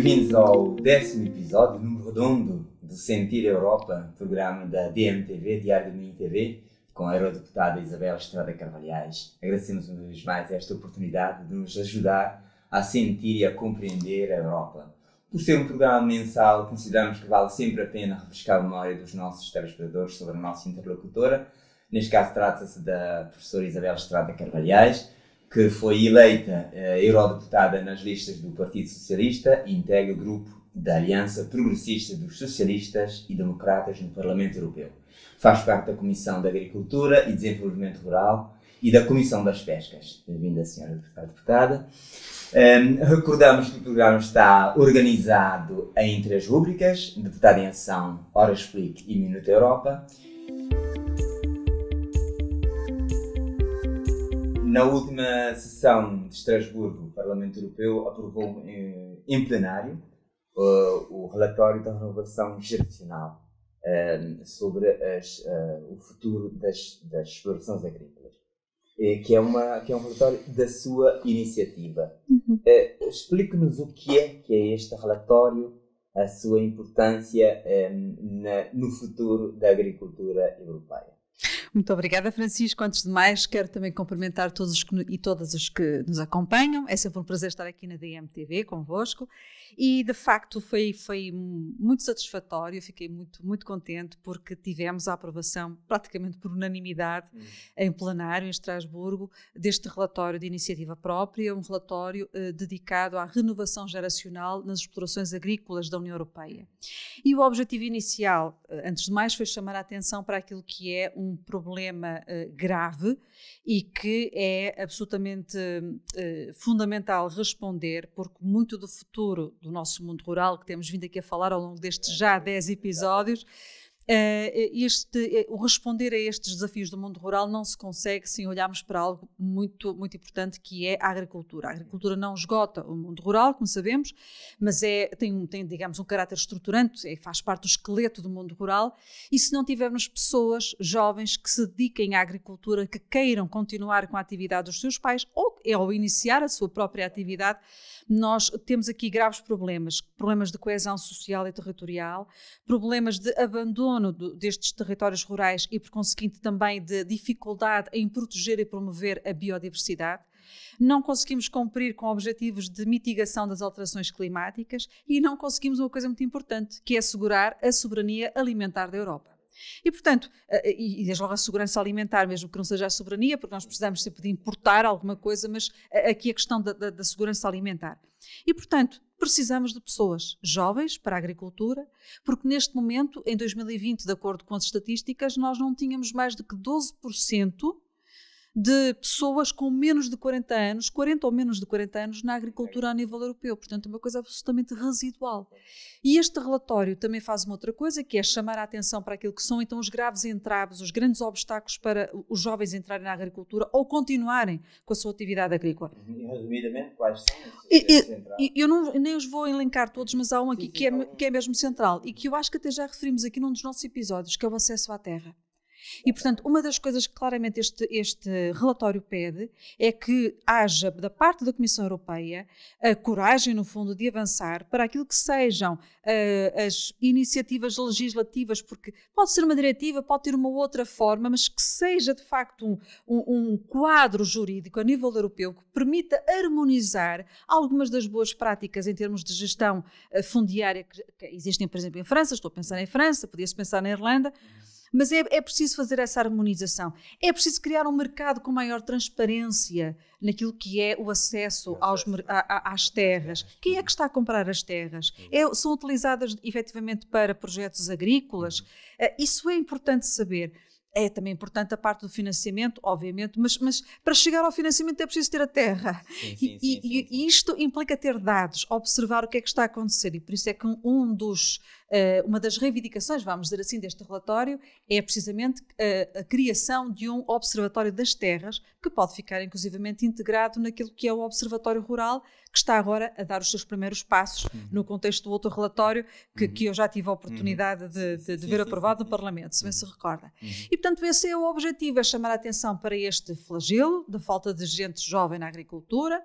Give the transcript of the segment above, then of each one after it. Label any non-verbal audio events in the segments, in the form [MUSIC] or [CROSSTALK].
Bem-vindos ao décimo episódio, número redondo, do Sentir Europa, programa da DMTV, Diário de Minho TV, com a eurodeputada Isabel Estrada Carvalhais. Agradecemos uma vez mais esta oportunidade de nos ajudar a sentir e a compreender a Europa. Por ser um programa mensal, consideramos que vale sempre a pena refrescar a memória dos nossos telespectadores sobre a nossa interlocutora. Neste caso, trata-se da professora Isabel Estrada Carvalhais, que foi eleita uh, eurodeputada nas listas do Partido Socialista e integra o grupo da Aliança Progressista dos Socialistas e Democratas no Parlamento Europeu. Faz parte da Comissão da Agricultura e Desenvolvimento Rural e da Comissão das Pescas. Bem-vinda, senhora deputada. Um, ehm, recordamos que o programa está organizado em três rubricas: Deputada em Ação, Hora Explique e Minuto Europa. na última sessão de Estrasburgo, o Parlamento Europeu aprovou em, eh, em plenário uh, o relatório da renovação geracional uh, sobre as, uh, o futuro das, das explorações agrícolas, que, é uma, que é um relatório da sua iniciativa. Uhum. Explique-nos o que é que é este relatório, a sua importância um, na, no futuro da agricultura europeia. Muito obrigada, Francisco. Antes de mais, quero também cumprimentar todos os que, e todas os que nos acompanham. É sempre um prazer estar aqui na DMTV convosco e de facto foi, foi muito satisfatório, fiquei muito, muito contente porque tivemos a aprovação praticamente por unanimidade uhum. em plenário em Estrasburgo deste relatório de iniciativa própria, um relatório eh, dedicado à renovação geracional nas explorações agrícolas da União Europeia. E o objetivo inicial, eh, antes de mais, foi chamar a atenção para aquilo que é um problema eh, grave e que é absolutamente fundamental responder, porque muito do futuro do nosso mundo rural, que temos vindo aqui a falar ao longo destes já 10 episódios, eh, este, eh, o responder a estes desafios do mundo rural não se consegue sem olharmos para algo muito, muito importante que é a agricultura. A agricultura não esgota o mundo rural, como sabemos, mas é, tem, tem digamos, um caráter estruturante, é, faz parte do esqueleto do mundo rural. E se não tivermos pessoas jovens que se dediquem à agricultura, que queiram continuar com a atividade dos seus pais ou, é ou iniciar a sua própria atividade, nós temos aqui graves problemas, problemas de coesão social e territorial, problemas de abandono destes territórios rurais e, por conseguinte, também de dificuldade em proteger e promover a biodiversidade. Não conseguimos cumprir com objetivos de mitigação das alterações climáticas e não conseguimos uma coisa muito importante, que é assegurar a soberania alimentar da Europa. E, portanto, eh, eh, e, e desde logo a segurança alimentar, mesmo que não seja a soberania, porque nós precisamos sempre de importar alguma coisa, mas eh, aqui a questão da, da, da segurança alimentar. E, portanto, precisamos de pessoas jovens para a agricultura, porque neste momento, em 2020, de acordo com as estatísticas, nós não tínhamos mais do que 12% de pessoas com menos de 40 anos, 40 ou menos de 40 anos, na agricultura a nível europeu. Portanto, é uma coisa absolutamente residual. E este relatório também faz uma outra coisa, que é chamar a atenção para aquilo que são então os graves entraves, os grandes obstáculos para os jovens entrarem na agricultura ou continuarem com a sua atividade agrícola. Uhum. Resumidamente, quais são esses Eu não, nem os vou elencar todos, mas há um aqui que é, tá que é mesmo central e que eu acho que até já referimos aqui num dos nossos episódios, que é o acesso à terra. E, portanto, uma das coisas que claramente este, este relatório pede é que haja, da parte da Comissão Europeia, a coragem, no fundo, de avançar para aquilo que sejam uh, as iniciativas legislativas, porque pode ser uma diretiva, pode ter uma outra forma, mas que seja, de facto, um, um, um quadro jurídico a nível europeu que permita harmonizar algumas das boas práticas em termos de gestão eh, fundiária que, existem, por exemplo, em França, estou a pensar em França, podia-se pensar na Irlanda. Mas é, é preciso fazer essa harmonização. É preciso criar um mercado com maior transparência naquilo que é o acesso aos, a, a, às terras. Quem é que está a comprar as terras? Uhum. É, são utilizadas efetivamente para projetos agrícolas? Uhum. Eh, isso é importante saber. É também importante a parte do financiamento, obviamente, mas, mas, para chegar ao financiamento é preciso ter a terra. Sim, sim, e, sim, e, isto implica ter dados, observar o que é que está a acontecer. E por isso é que um dos eh, uma das reivindicações, vamos dizer assim, deste relatório é precisamente a, eh, a criação de um observatório das terras, que pode ficar inclusivamente integrado naquilo que é o Observatório Rural, que está agora a dar os seus primeiros passos uhum. no contexto do outro relatório que, uhum. que eu já tive a oportunidade uhum. de, de, de, ver aprovado no Parlamento, se bem se uhum. recorda. Uhum. E, portanto, esse é o objetivo, é chamar a atenção para este flagelo da falta de gente jovem na agricultura,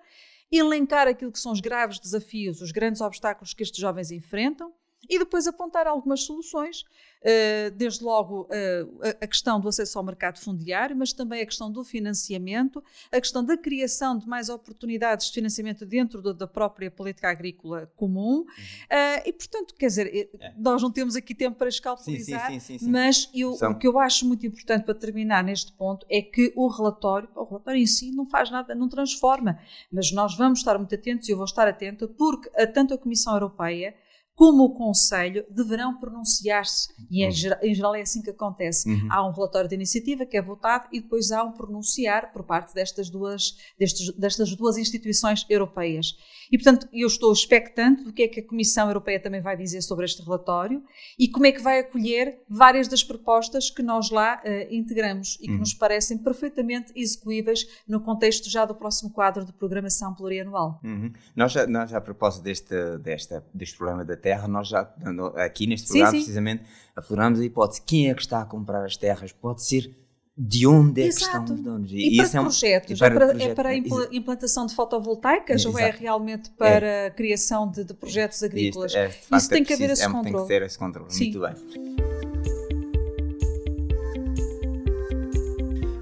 elencar aquilo que são os graves desafios, os grandes obstáculos que estes jovens enfrentam, e depois apontar algumas soluções, eh, desde logo eh, a questão do acesso ao mercado fundiário, mas também a questão do financiamento, a questão da criação de mais oportunidades de financiamento dentro da própria política agrícola comum. Uhum. Eh, e, portanto, quer dizer, é. nós não temos aqui tempo para escalpelizar, sim, sim, sim, mas eu, o que eu acho muito importante para terminar neste ponto é que o relatório, o relatório em si, não faz nada, não transforma, mas nós vamos estar muito atentos, e eu vou estar atenta, porque tanto a Comissão Europeia como o Conselho, deverão pronunciar-se. E em, uhum. geral, em geral é assim que acontece. Uhum. Há um relatório de iniciativa que é votado e depois há um pronunciar por parte destas duas, destes, destas duas instituições europeias. E, portanto, eu estou expectante do que é que a Comissão Europeia também vai dizer sobre este relatório e como é que vai acolher várias das propostas que nós lá uh, integramos e que uhum. nos parecem perfeitamente execuíveis no contexto já do próximo quadro de programação plurianual. Uhum. Nós, já, nós, a propósito deste, desta, deste programa da terra, nós já aqui neste programa sim, sim. precisamente afloramos a hipótese. Quem é que está a comprar as terras? Pode ser de onde é Exato. que estão os donos. E, e para é, é, é projetos? Um, é, para, projeto. é para, a implantação de fotovoltaicas é, ou é realmente para é. a criação de, de projetos agrícolas? Isto, facto, Isso tem que haver esse controle. Tem que ter esse controle. Sim. Muito bem.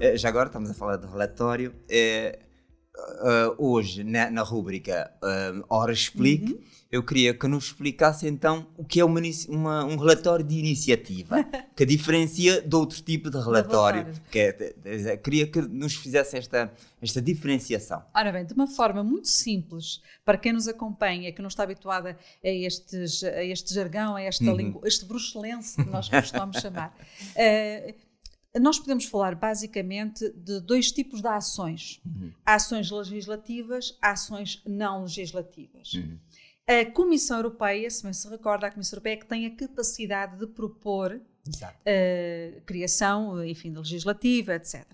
Eh, já agora estamos a falar do relatório. Eh, uh, hoje na, na rúbrica uh, ah, Explique, uhum. eu queria que nos explicasse então o que é uma, uma, um relatório de iniciativa, [LAUGHS] que diferencia de outro tipo de relatório. que é, queria que nos fizesse esta, esta diferenciação. Ora bem, de uma forma muito simples, para quem nos acompanha, que não está habituada a, estes, a este jargão, a esta uhum. língua, este bruxelense que nós [LAUGHS] costumamos chamar. Uh, nós podemos falar basicamente de dois tipos de ações: uhum. ações legislativas, ações não legislativas. Uhum. A Comissão Europeia, se bem se recorda, a Comissão Europeia é que tem a capacidade de propor uh, criação, enfim, de legislativa, etc.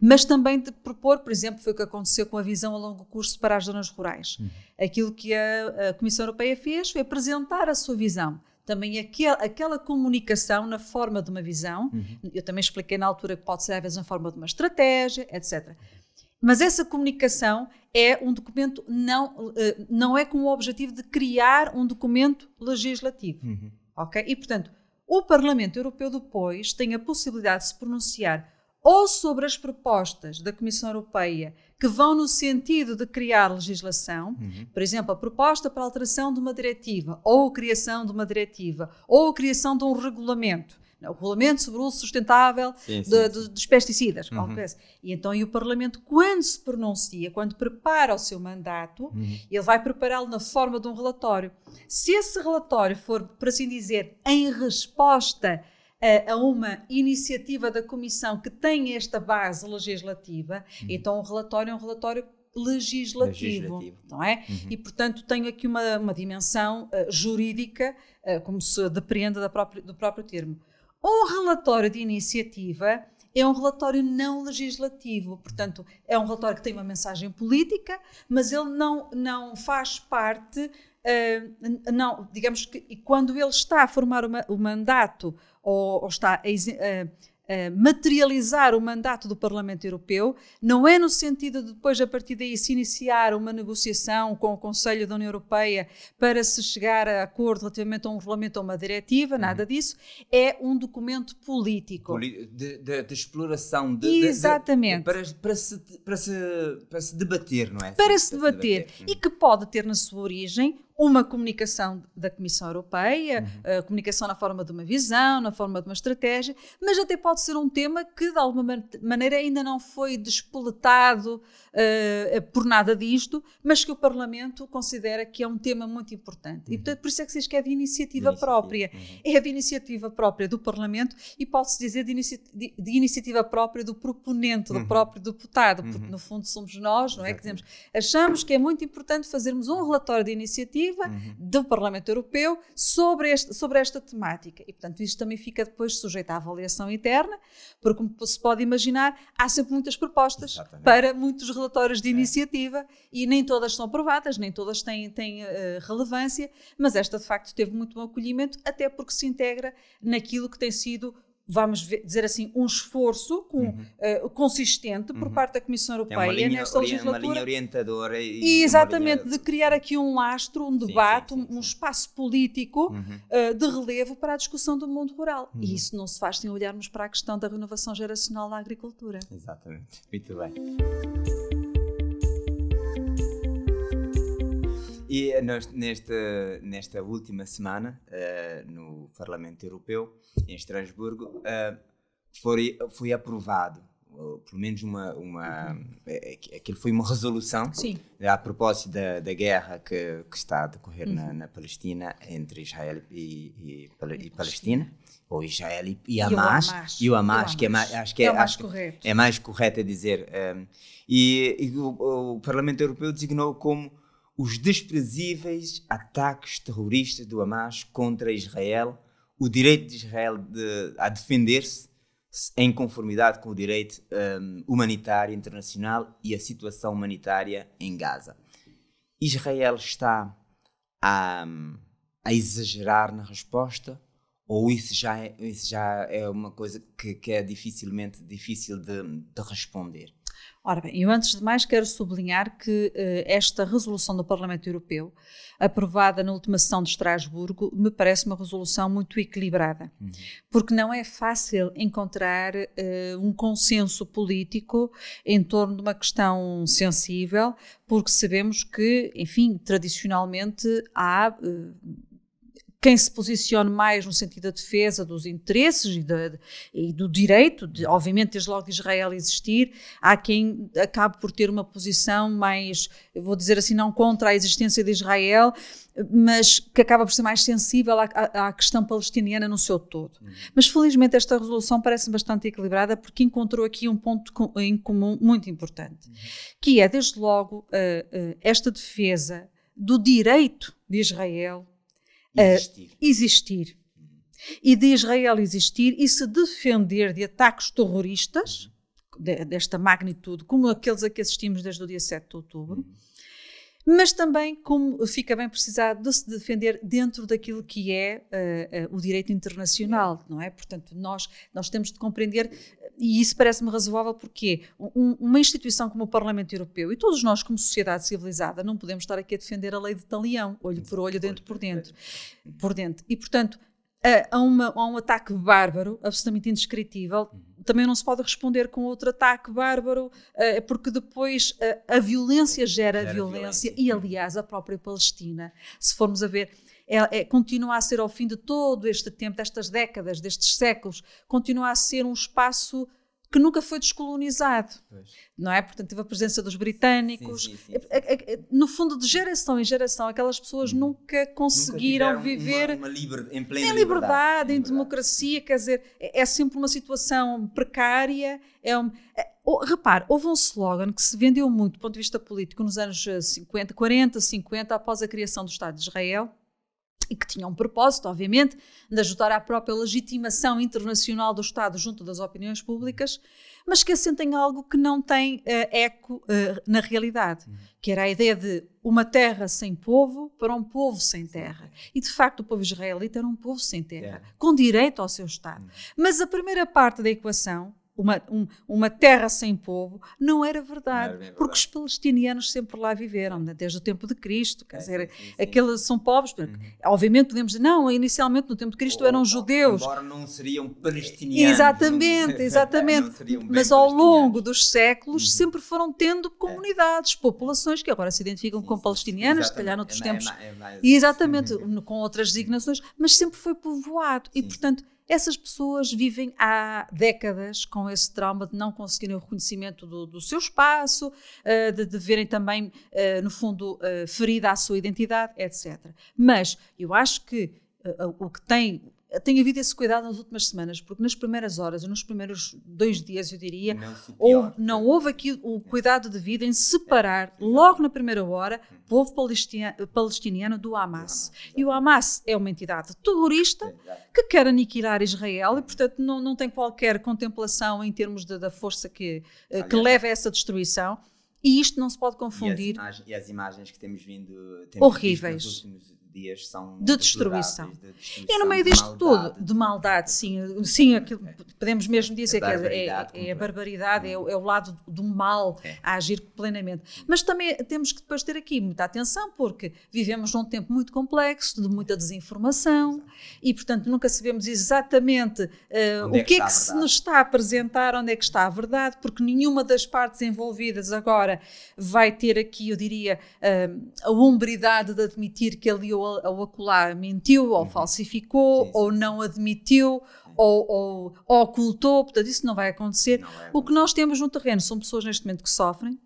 Mas também de propor, por exemplo, foi o que aconteceu com a visão a longo curso para as zonas rurais. Uhum. Aquilo que a, a Comissão Europeia fez foi apresentar a sua visão também aquel, aquela comunicação na forma de uma visão. Uhum. Eu também expliquei na altura que pode ser às vezes na forma de uma estratégia, etc. Mas essa comunicação é um documento, não, eh, não é com o objetivo de criar um documento legislativo. Uhum. Ok? E, portanto, o Parlamento Europeu depois tem a possibilidade de se pronunciar ou sobre as propostas da Comissão Europeia que vão no sentido de criar legislação, uhum. por exemplo, a proposta para a alteração de uma diretiva, ou a criação de uma diretiva, ou a criação de um regulamento, o regulamento sobre o uso sustentável sim, sim, de, dos pesticidas, uhum. e então e o Parlamento quando se pronuncia, quando prepara o seu mandato, uhum. ele vai prepará-lo na forma de um relatório. Se esse relatório for, por assim dizer, em resposta a, a uma iniciativa da Comissão que tem esta base legislativa, uhum. então o relatório é um relatório legislativo, legislativo. não é? Uhum. E, portanto, tenho aqui uma, uma dimensão uh, jurídica, uh, como se depreende própria, do próprio termo. Um relatório de iniciativa é um relatório não legislativo, portanto, é um relatório que tem uma mensagem política, mas ele não, não faz parte, uh, não, digamos que e quando ele está a formar uma, o mandato ou, ou está a, a, a, materializar o mandato do Parlamento Europeu, não é no sentido de depois, a partir daí, se iniciar uma negociação com o Conselho da União Europeia para se chegar a acordo relativamente a um regulamento ou uma diretiva, uhum. nada uhum. disso, é um documento político. De, de, de exploração. De, Exatamente. Para, para, se, para, se, para se debater, não é? Para, se, debater. se debater. E que pode ter na sua origem uma comunicação da Comissão Europeia, uhum. Eh, comunicação na forma de uma visão, na forma de uma estratégia, mas até pode ser um tema que de alguma maneira ainda não foi despoletado uh, por nada disto, mas que o Parlamento considera que é um tema muito importante. Uhum. E portanto, por isso é que se diz que é de iniciativa, própria. Uhum. É de iniciativa própria do Parlamento e pode-se dizer de, inici de, de, iniciativa própria do proponente, do uhum. próprio deputado, porque uhum. no fundo somos nós, não é? Que dizemos, achamos que é muito importante fazermos um relatório de iniciativa legislativa uhum. do Parlamento Europeu sobre, este, sobre esta temática. E, portanto, isto também fica depois sujeito à avaliação interna, porque, como se pode imaginar, há sempre muitas propostas Exatamente. para muitos relatórios de é. iniciativa é. e nem todas são aprovadas, nem todas têm, têm uh, relevância, mas esta, de facto, teve muito bom acolhimento, até porque se integra naquilo que tem sido vamos ver, dizer assim, um esforço com, uhum. uh, consistente por uhum. parte da Comissão é Europeia linha, nesta legislatura. É uma linha orientadora. E, e exatamente, linha... de criar aqui um lastro, um debate, sim, sim, sim, um espaço político uhum. uh, de relevo para a discussão do mundo rural. E uhum. isso não se faz sem olharmos para a questão da renovação geracional na agricultura. Exatamente. Muito bem. E nesta, nesta última semana, uh, no Parlamento Europeu, em Estrasburgo, uh, foi, foi aprovado, pelo menos uma, uma. É, é, aquilo foi uma resolução Sim. a propósito da, da guerra que, que está a decorrer uhum. na, na, Palestina, entre Israel e, e, e Palestina. Ou Israel e, e Hamas, e o Hamas, que é mais, acho que é, é, mais acho, correto. é mais correto a dizer. Um, eh, e, e o, o Parlamento Europeu designou como os desprezíveis ataques terroristas do Hamas contra Israel, o direito de Israel de, a defender-se em conformidade com o direito um, humanitário internacional e a situação humanitária em Gaza. Israel está a, hum, a exagerar na resposta ou isso já é, isso já é uma coisa que, que é dificilmente difícil de, de responder? Ora bem, eu antes de mais quero sublinhar que eh, esta resolução do Parlamento Europeu, aprovada na última sessão de Estrasburgo, me parece uma resolução muito equilibrada, uhum. porque não é fácil encontrar eh, um consenso político em torno de uma questão sensível, porque sabemos que, enfim, tradicionalmente há eh, quem se posicione mais no sentido da defesa dos interesses e, da, e do direito, de, obviamente, desde logo de Israel existir, há quem acabe por ter uma posição mais, vou dizer assim, não contra a existência de Israel, mas que acaba por ser mais sensível à, à, questão palestiniana no seu todo. Uhum. Mas felizmente esta resolução parece bastante equilibrada porque encontrou aqui um ponto em comum muito importante, uhum. que é, desde logo, uh, uh, esta defesa do direito de Israel Existir. existir. E de Israel existir e se defender de ataques terroristas desta magnitude, como aqueles a que assistimos desde o dia 7 de outubro, mas também como fica bem precisado de se defender dentro daquilo que é uh, uh, o direito internacional, não é? Portanto, nós, nós temos de compreender e isso parece-me razoável porque um, uma instituição como o Parlamento Europeu e todos nós, como sociedade civilizada, não podemos estar aqui a defender a lei de talião, olho por olho, dentro por dentro. Por dentro. E, portanto, a, uma, a um ataque bárbaro, absolutamente indescritível, uhum. também não se pode responder com outro ataque bárbaro, eh, porque depois eh, a violência gera, gera violência, violência, e aliás a própria Palestina, se formos a ver, é, é, continua a ser, ao fim de todo este tempo, destas décadas, destes séculos, continua a ser um espaço que nunca foi descolonizado, pois. não é? Portanto, teve a presença dos britânicos. Sim, sim, sim. É, é, é, no fundo, de geração em geração, aquelas pessoas hum. nunca conseguiram nunca viver uma, uma liber... em plena liberdade, liberdade, em democracia. Quer dizer, é, sempre uma situação precária. É um... repare, houve um slogan que se vendeu muito do ponto de vista político nos anos 50, 40, 50, após a criação do Estado de Israel, e que tinha um propósito, obviamente, de ajudar à própria legitimação internacional do Estado junto das opiniões públicas, mas que assentem algo que não tem uh, eco uh, na realidade, que era a ideia de uma terra sem povo para um povo sem terra. E de facto o povo israelita era um povo sem terra, é. com direito ao seu Estado. Hum. Mas a primeira parte da equação uma, um, uma terra sem povo, não era verdade, não era porque os palestinianos sempre lá viveram, né, desde o tempo de Cristo. Quer é, dizer, sim, sim. Aqueles são povos, uhum. obviamente podemos dizer, não, inicialmente no tempo de Cristo ou, eram judeus. Embora não seriam palestinianos. Exatamente, [LAUGHS] exatamente. Mas ao longo dos séculos uhum. sempre foram tendo é. comunidades, populações que agora se identificam sim, com palestinianas, se calhar noutros é, tempos. É, é exatamente, [LAUGHS] com outras designações, mas sempre foi povoado. E, portanto, essas pessoas vivem há décadas com esse trauma de não conseguirem o reconhecimento do, do seu espaço, eh, de, de verem também, eh, no fundo, eh, ferida a sua identidade, etc. Mas eu acho que o que tem tem havido esse cuidado nas últimas semanas, porque nas primeiras horas, ou nos primeiros dois dias, eu diria, não, houve, é? não houve aqui o é. cuidado devido em é, separar, logo na primeira hora, o hum. povo palestiniano do Hamas. E o Hamas é uma entidade terrorista que quer aniquilar Israel e, portanto, não, não tem qualquer contemplação em termos de, da força que, eh, que leva a essa destruição. E isto não se pode confundir. E as, imagens, e as imagens que temos vindo. Temos horríveis. Visto nos últimos dias são de destruição. De é destruição e no meio disto de tudo, de maldade, sim, sim, aquilo podemos mesmo dizer é que é, é, é a barbaridade, é, o, uhum. é o lado do mal a agir plenamente. Mas também temos que depois ter aqui muita atenção, porque vivemos num tempo muito complexo, de muita desinformação, e portanto nunca sabemos exatamente uh, o que é que, se nos está a apresentar, onde é que está a verdade, porque nenhuma das partes envolvidas agora vai ter aqui, eu diria, uh, a hombridade de admitir que ali ou ou, acolá mentiu, ou uhum. falsificou, sim, sim. ou não admitiu, ou, ou, ou, ocultou, portanto, isso não vai acontecer. Não é o que nós temos no terreno são pessoas neste momento que sofrem,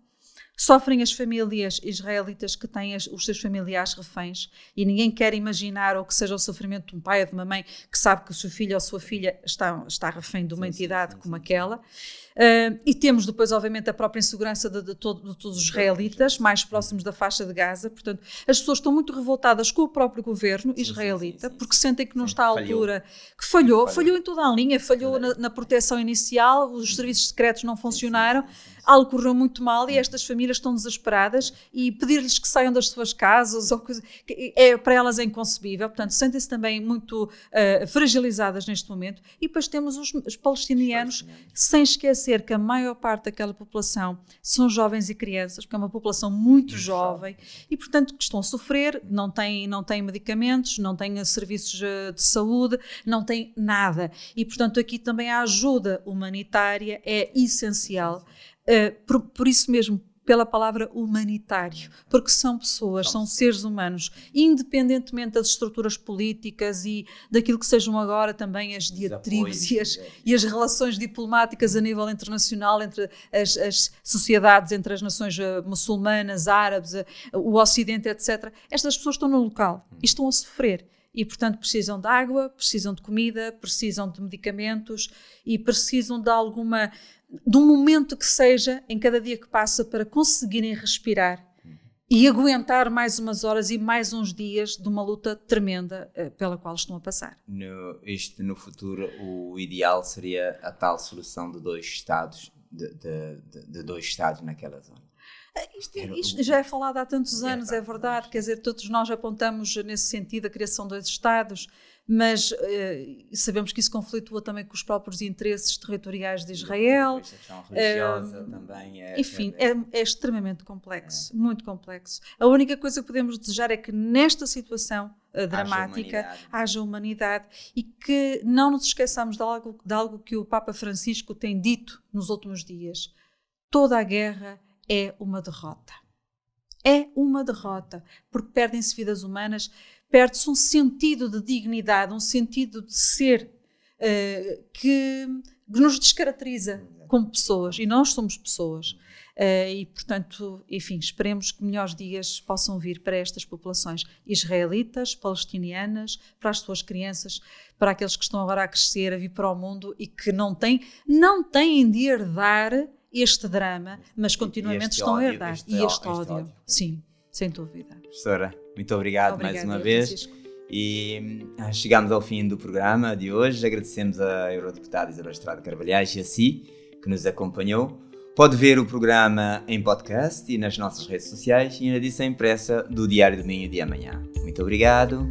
Sofrem as famílias israelitas que têm as, os seus familiares reféns e ninguém quer imaginar o que seja o sofrimento de um pai ou de uma mãe que sabe que o seu filho ou a sua filha está, está refém de uma sim, entidade sim, sim, como aquela. Uh, e temos depois, obviamente, a própria insegurança de, de, todo, de, todos os israelitas mais próximos da faixa de Gaza. Portanto, as pessoas estão muito revoltadas com o próprio governo israelita porque sentem que não está à altura, falhou. que falhou, falhou, falhou, em toda a linha, falhou na, na proteção inicial, os serviços secretos não funcionaram, algo correu muito mal e estas famílias famílias estão desesperadas e pedir-lhes que saiam das suas casas ou coisa, é para elas é inconcebível. Portanto, sentem-se também muito uh, fragilizadas neste momento. E depois temos os, os palestinianos, os palestinianos, sem esquecer que a maior parte daquela população são jovens e crianças, porque é uma população muito, jovem, jovem e, portanto, que estão a sofrer, não têm, não têm medicamentos, não têm serviços eh, de saúde, não têm nada. E, portanto, aqui também a ajuda humanitária é essencial. Uh, por, por, isso mesmo, pela palavra humanitário, porque são pessoas, são seres humanos, independentemente das estruturas políticas e daquilo que sejam agora também as diatribes e as, e as é. relações diplomáticas a nível internacional entre as, as sociedades, entre as nações eh, muçulmanas, árabes, eh, o Ocidente, etc. Estas pessoas estão no local e estão a sofrer e, portanto, precisam de água, precisam de comida, precisam de medicamentos e precisam de alguma de um momento que seja em cada dia que passa para conseguirem respirar e aguentar mais umas horas e mais uns dias de uma luta tremenda eh, pela qual estão a passar. No, este, no futuro, o ideal seria a tal solução de dois estados, de, de, de dois estados naquela zona. Ah, isto, é, isto, já é falado há tantos é, anos, é verdade, quer dizer, todos nós apontamos nesse sentido a criação de dois Estados, mas eh, sabemos que isso conflitua também com os próprios interesses territoriais de Israel. A religiosa também é. Enfim, é, é, é extremamente complexo, é. muito complexo. A única coisa que podemos desejar é que nesta situação eh, dramática haja humanidade. haja humanidade. e que não nos esqueçamos de algo, de algo que o Papa Francisco tem dito nos últimos dias. Toda a guerra é uma derrota. É uma derrota, porque perdem-se vidas humanas, perde-se um sentido de dignidade, um sentido de ser uh, que, que, nos descaracteriza como pessoas, e nós somos pessoas. Uh, e, portanto, enfim, esperemos que melhores dias possam vir para estas populações israelitas, palestinianas, para as suas crianças, para aqueles que estão agora a crescer, a vir para o mundo e que não têm, não têm de herdar este drama, mas continuamente estão ódio, a herdar. Este, e este, ódio. ódio. Sim, sem dúvida. Professora, muito obrigado Obrigada, mais uma vez. Francisco. E ah, chegamos ao fim do programa de hoje. Agradecemos à Eurodeputada Isabel Estrada Carvalhais e a si que nos acompanhou. Pode ver o programa em podcast e nas nossas redes sociais e na edição é impressa do Diário do Minho de Amanhã. Muito obrigado.